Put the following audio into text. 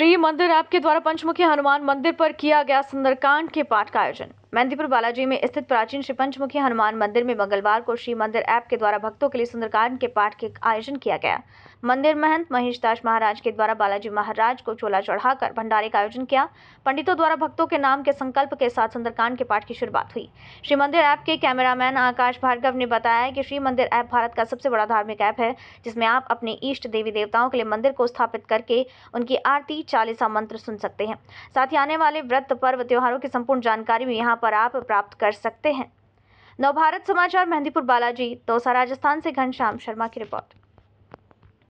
श्री मंदिर ऐप के द्वारा पंचमुखी हनुमान मंदिर पर किया गया सुंदरकांड के पाठ का आयोजन मेहंदीपुर बालाजी में स्थित प्राचीन श्री पंचमुखी हनुमान मंदिर में मंगलवार को श्री मंदिर ऐप के द्वारा भक्तों के लिए सुंदरकांड के पाठ के आयोजन किया गया मंदिर महंत महेशदास महाराज के द्वारा बालाजी महाराज को चोला चढ़ाकर भंडारे का आयोजन किया पंडितों द्वारा भक्तों के नाम के संकल्प के साथ सुंदरकांड के पाठ की शुरुआत हुई श्री मंदिर ऐप के कैमरामैन आकाश भार्गव ने बताया कि श्री मंदिर ऐप भारत का सबसे बड़ा धार्मिक ऐप है जिसमें आप अपने ईष्ट देवी देवताओं के लिए मंदिर को स्थापित करके उनकी आरती चालीसा मंत्र सुन सकते हैं साथ ही आने वाले व्रत पर्व त्योहारों की संपूर्ण जानकारी भी यहाँ पर आप प्राप्त कर सकते हैं नवभारत समाचार मेहंदीपुर बालाजी दौसा राजस्थान से घनश्याम शर्मा की रिपोर्ट